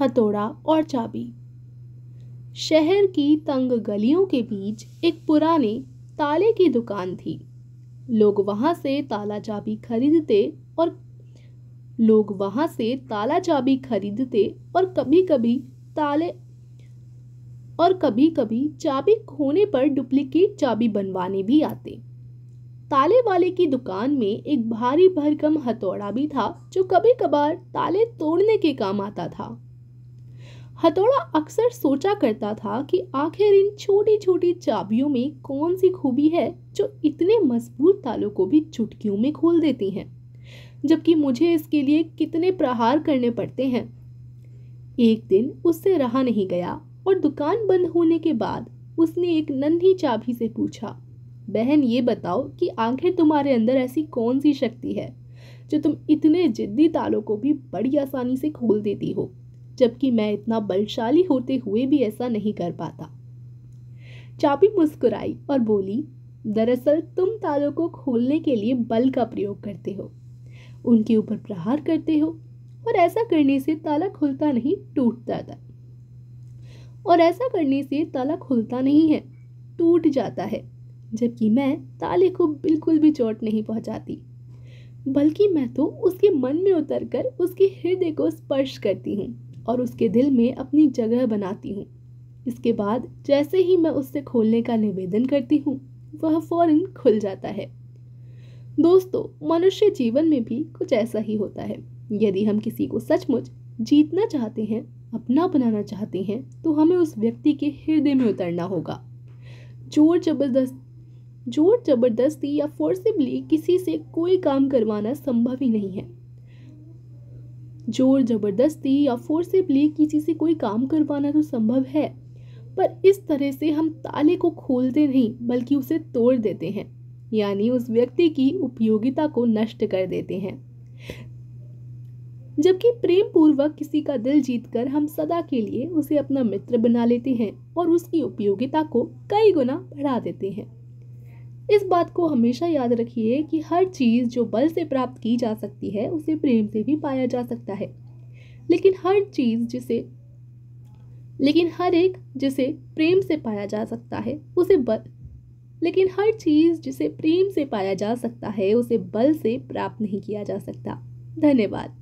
हथौड़ा और चाबी शहर की तंग गलियों के बीच एक पुराने ताले की दुकान थी लोग वहाँ से ताला चाबी खरीदते और लोग वहाँ से ताला चाबी खरीदते और कभी कभी ताले और कभी कभी चाबी खोने पर डुप्लीकेट चाबी बनवाने भी आते ताले वाले की दुकान में एक भारी भरकम हथौड़ा भी था जो कभी कभार ताले तोड़ने के काम आता था हथौड़ा अक्सर सोचा करता था कि आखिर इन छोटी छोटी चाबियों में कौन सी खूबी है जो इतने मजबूत तालों को भी चुटकियों में खोल देती हैं जबकि मुझे इसके लिए कितने प्रहार करने पड़ते हैं एक दिन उससे रहा नहीं गया और दुकान बंद होने के बाद उसने एक नन्ही चाबी से पूछा बहन ये बताओ कि आखिर तुम्हारे अंदर ऐसी कौन सी शक्ति है जो तुम इतने जिद्दी तालों को भी बड़ी आसानी से खोल देती हो जबकि मैं इतना बलशाली होते हुए भी ऐसा नहीं कर पाता चाबी मुस्कुराई और बोली दरअसल तुम तालों को खोलने के लिए बल का प्रयोग करते हो उनके ऊपर प्रहार करते हो और ऐसा करने से ताला खुलता नहीं टूट जाता और ऐसा करने से ताला खुलता नहीं है टूट जाता है जबकि मैं ताले को बिल्कुल भी चोट नहीं पहुंचाती बल्कि मैं तो उसके मन में उतरकर उसके हृदय को स्पर्श करती हूँ और उसके दिल में अपनी जगह बनाती हूँ इसके बाद जैसे ही मैं उससे खोलने का निवेदन करती हूँ वह फौरन खुल जाता है दोस्तों मनुष्य जीवन में भी कुछ ऐसा ही होता है यदि हम किसी को सचमुच जीतना चाहते हैं अपना बनाना चाहते हैं तो हमें उस व्यक्ति के हृदय में उतरना होगा जोर जबरदस्त जोर जबरदस्ती या फोर्सिबली किसी से कोई काम करवाना संभव ही नहीं है जोर ज़बरदस्ती या फोर्सेबली किसी से कोई काम करवाना तो संभव है पर इस तरह से हम ताले को खोलते नहीं बल्कि उसे तोड़ देते हैं यानी उस व्यक्ति की उपयोगिता को नष्ट कर देते हैं जबकि प्रेम पूर्वक किसी का दिल जीतकर हम सदा के लिए उसे अपना मित्र बना लेते हैं और उसकी उपयोगिता को कई गुना बढ़ा देते हैं इस बात को हमेशा याद रखिए कि हर चीज़ जो बल से प्राप्त की जा सकती है उसे प्रेम से भी पाया जा सकता है लेकिन हर चीज़ जिसे लेकिन हर एक जिसे प्रेम से पाया जा सकता है उसे बल लेकिन हर चीज़ जिसे प्रेम से पाया जा सकता है उसे बल से प्राप्त नहीं किया जा सकता धन्यवाद